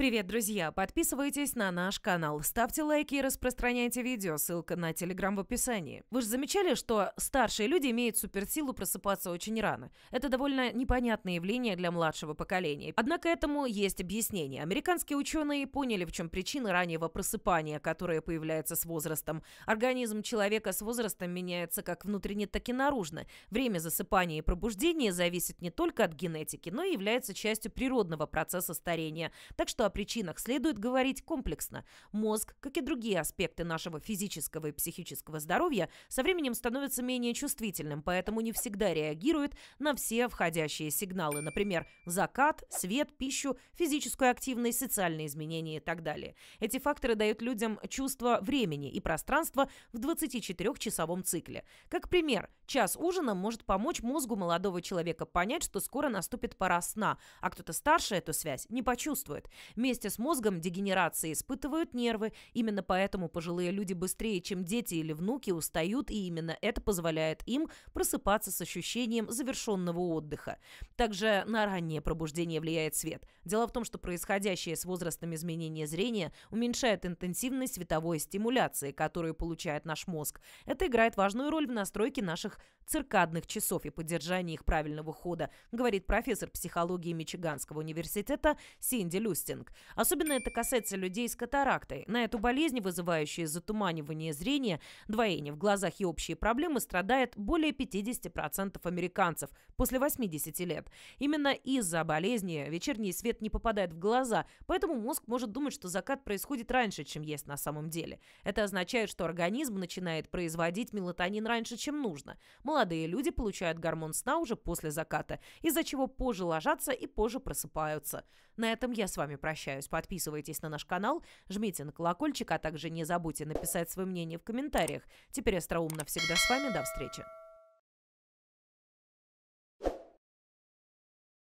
Привет, друзья! Подписывайтесь на наш канал, ставьте лайки и распространяйте видео, ссылка на телеграм в описании. Вы же замечали, что старшие люди имеют суперсилу просыпаться очень рано? Это довольно непонятное явление для младшего поколения. Однако этому есть объяснение. Американские ученые поняли, в чем причина раннего просыпания, которое появляется с возрастом. Организм человека с возрастом меняется как внутренне, так и наружно. Время засыпания и пробуждения зависит не только от генетики, но и является частью природного процесса старения. Так что о причинах следует говорить комплексно. Мозг, как и другие аспекты нашего физического и психического здоровья, со временем становится менее чувствительным, поэтому не всегда реагирует на все входящие сигналы, например, закат, свет, пищу, физическую активность, социальные изменения и так далее. Эти факторы дают людям чувство времени и пространства в 24-часовом цикле. Как пример, час ужина может помочь мозгу молодого человека понять, что скоро наступит пора сна, а кто-то старше эту связь не почувствует. Вместе с мозгом дегенерации испытывают нервы. Именно поэтому пожилые люди быстрее, чем дети или внуки, устают, и именно это позволяет им просыпаться с ощущением завершенного отдыха. Также на раннее пробуждение влияет свет. Дело в том, что происходящее с возрастом изменение зрения уменьшает интенсивность световой стимуляции, которую получает наш мозг. Это играет важную роль в настройке наших циркадных часов и поддержании их правильного хода, говорит профессор психологии Мичиганского университета Синди Люстинг мозг. Особенно это касается людей с катарактой. На эту болезнь, вызывающую затуманивание зрения, двоение в глазах и общие проблемы, страдает более 50% американцев после 80 лет. Именно из-за болезни вечерний свет не попадает в глаза, поэтому мозг может думать, что закат происходит раньше, чем есть на самом деле. Это означает, что организм начинает производить мелатонин раньше, чем нужно. Молодые люди получают гормон сна уже после заката, из-за чего позже ложатся и позже просыпаются. На этом я с вами прощаюсь прощаюсь. Подписывайтесь на наш канал, жмите на колокольчик, а также не забудьте написать свое мнение в комментариях. Теперь остроумно всегда с вами. До встречи.